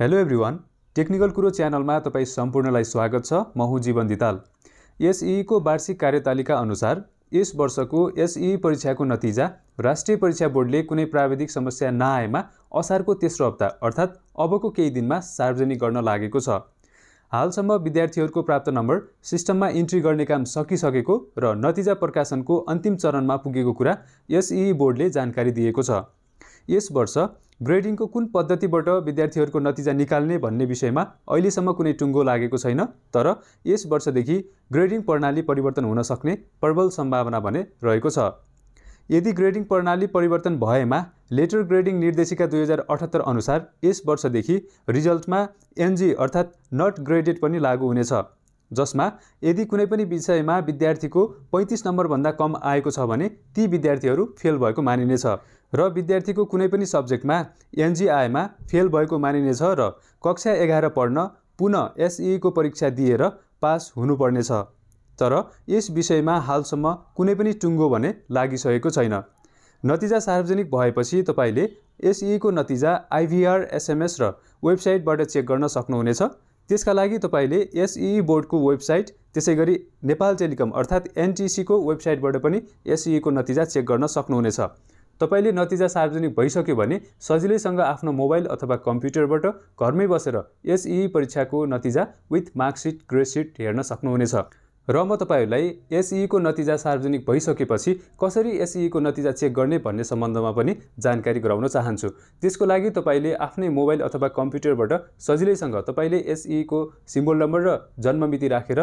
hello everyone technical कुरो च्यानलमा तपाईँ सम्पूर्णलाई स्वागत छ म हुँ जीवन दिताल एसईको e e वार्षिक कार्यतालिका अनुसार यस वर्षको एसई e परीक्षाको नतिजा राष्ट्रिय परीक्षा बोर्डले कुनै प्राविधिक समस्या नआएमा असारको तेस्रो हप्ता अर्थात् अबको केही दिनमा सार्वजनिक गर्न लागेको छ हालसम्म विद्यार्थीहरूको प्राप्त नम्बर सिस्टममा इन्ट्री गर्ने काम सकिसकेको र नतिजा प्रकाशनको अन्तिम चरणमा पुगेको कुरा एसई बोर्डले जानकारी दिएको छ यस वर्ष ग्रेडिङको कुन पद्धतिबाट विद्यार्थीहरूको नतिजा निकाल्ने भन्ने विषयमा अहिलेसम्म कुनै टुङ्गो लागेको छैन तर यस वर्षदेखि ग्रेडिङ प्रणाली परिवर्तन हुन सक्ने प्रबल सम्भावना भने रहेको छ यदि ग्रेडिङ प्रणाली परिवर्तन भएमा लेटर ग्रेडिङ निर्देशिका दुई हजार अठहत्तर अनुसार यस वर्षदेखि रिजल्टमा एनजी अर्थात् नट ग्रेडेड पनि लागू हुनेछ जसमा यदि कुनै पनि विषयमा विद्यार्थीको पैँतिस नम्बरभन्दा कम आएको छ भने ती विद्यार्थीहरू फेल भएको मानिनेछ र विद्यार्थीको कुनै पनि सब्जेक्टमा एनजिआईमा फेल भएको मानिनेछ र कक्षा एघार पढ्न पुनः एसइको परीक्षा दिएर पास हुनुपर्नेछ तर यस विषयमा हालसम्म कुनै पनि टुङ्गो भने लागिसकेको छैन नतिजा सार्वजनिक भएपछि तपाईँले एसइको नतिजा आइभीआर एसएमएस र वेबसाइटबाट चेक गर्न सक्नुहुनेछ त्यसका लागि तपाईँले एसई बोर्डको वेबसाइट त्यसै गरी नेपाल टेलिकम अर्थात् एनटिसीको वेबसाइटबाट पनि एसइईको नतिजा चेक गर्न सक्नुहुनेछ तपाईँले नतिजा सार्वजनिक भइसक्यो भने सजिलैसँग आफ्नो मोबाइल अथवा कम्प्युटरबाट घरमै बसेर एसई परीक्षाको नतिजा विथ मार्कसिट ग्रेडसिट हेर्न सक्नुहुनेछ र म तपाईँहरूलाई एसइको नतिजा सार्वजनिक भइसकेपछि कसरी एसइको नतिजा चेक गर्ने भन्ने सम्बन्धमा पनि जानकारी गराउन चाहन्छु त्यसको लागि तपाईँले आफ्नै मोबाइल अथवा कम्प्युटरबाट सजिलैसँग तपाईँले एसइको सिम्बोल नम्बर र जन्ममिति राखेर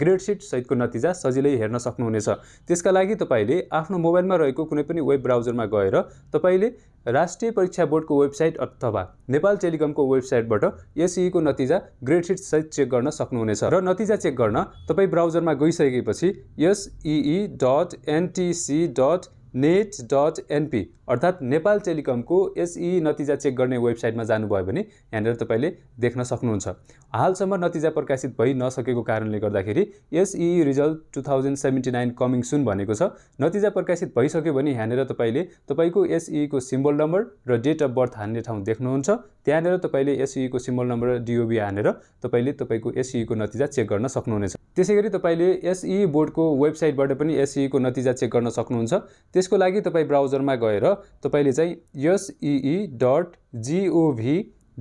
ग्रेड सहितको नतिजा सजिलै हेर्न सक्नुहुनेछ त्यसका लागि तपाईँले आफ्नो मोबाइलमा रहेको कुनै पनि वेब ब्राउजरमा गएर तपाईँले राष्ट्रिय परीक्षा बोर्डको वेबसाइट अथवा नेपाल टेलिकमको वेबसाइटबाट एसइको नतिजा ग्रेड सहित चेक गर्न सक्नुहुनेछ र नतिजा चेक गर्न तपाईँ ब्राउजर अन्तरमा गइसकेपछि SEE dot NTC dot net dot NP अर्थात् नेपाल टेलिकमको एसई नतिजा चेक गर्ने वेबसाइटमा जानुभयो भने यहाँनिर तपाईँले देख्न सक्नुहुन्छ हालसम्म नतिजा प्रकाशित भइ नसकेको कारणले गर्दाखेरि SEE result two thousand seventy nine coming soon भनेको छ नतिजा प्रकाशित भइसक्यो भने यहाँनिर तपाईँले तपाईँको एसईको सिम्बल नम्बर र डेट अफ बर्थ हान्ने ठाउँ देख्नुहुन्छ त्यहाँनिर तपाईँले एसईको सिम्बल नम्बर र डिओबी हानेर तपाईँले तपाईँको एसईको नतिजा चेक गर्न सक्नुहुनेछ त्यसै गरी तपाईँले एसई बोर्डको वेबसाइटबाट पनि एसईको नतिजा चेक गर्न सक्नुहुन्छ त्यसको लागि तपाईँ ब्राउजरमा गएर तपाईँले चाहिँ SEE dot GOV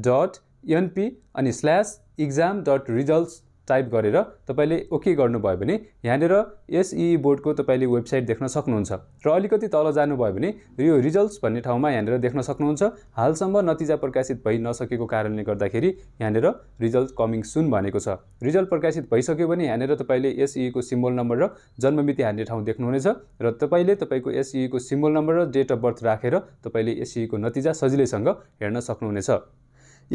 dot NP अनि slash exam dot results type गरेर तपाईँले ओके गर्नुभयो भने यहाँनिर एसई बोर्डको e e तपाईँले वेबसाइट देख्न सक्नुहुन्छ र अलिकति तल जानुभयो भने यो रिजल्ट्स भन्ने ठाउँमा यहाँनिर देख्न सक्नुहुन्छ हालसम्म नतिजा प्रकाशित भइ नसकेको कारणले गर्दाखेरि यहाँनिर रिजल्ट कमिङ सुन भनेको छ रिजल्ट प्रकाशित भइसक्यो भने यहाँनिर तपाईँले एसईको सिम्बोल नम्बर र जन्ममिति हान्ने ठाउँ देख्नुहुनेछ र तपाईँले तपाईँको एसईको सिम्बोल नम्बर र डेट अफ बर्थ राखेर तपाईँले एसईको e नतिजा सजिलैसँग हेर्न सक्नुहुनेछ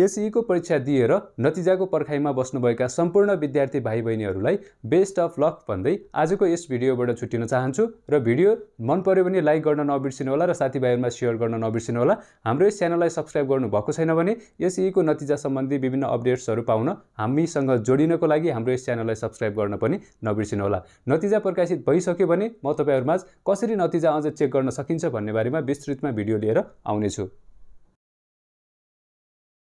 एसईको परीक्षा दिएर नतिजाको पर्खाइमा बस्नुभएका सम्पूर्ण विद्यार्थी भाइ बहिनीहरूलाई बेस्ट अफ लक भन्दै आजको यस भिडियोबाट छुट्टिन चाहन्छु र भिडियो मन पऱ्यो भने लाइक गर्न नबिर्सिनु होला र साथीभाइहरूमा सेयर गर्न नबिर्सिनु होला हाम्रो यस च्यानललाई सब्सक्राइब गर्नुभएको छैन भने एसईको नतिजा सम्बन्धी विभिन्न अपडेट्सहरू पाउन हामीसँग जोडिनको लागि हाम्रो यस च्यानललाई सब्सक्राइब गर्न पनि नबिर्सिनु होला नतिजा प्रकाशित भइसक्यो भने म तपाईँहरूमाझ कसरी नतिजा अझ चेक गर्न सकिन्छ भन्ने बारेमा विस्तृतमा भिडियो लिएर आउनेछु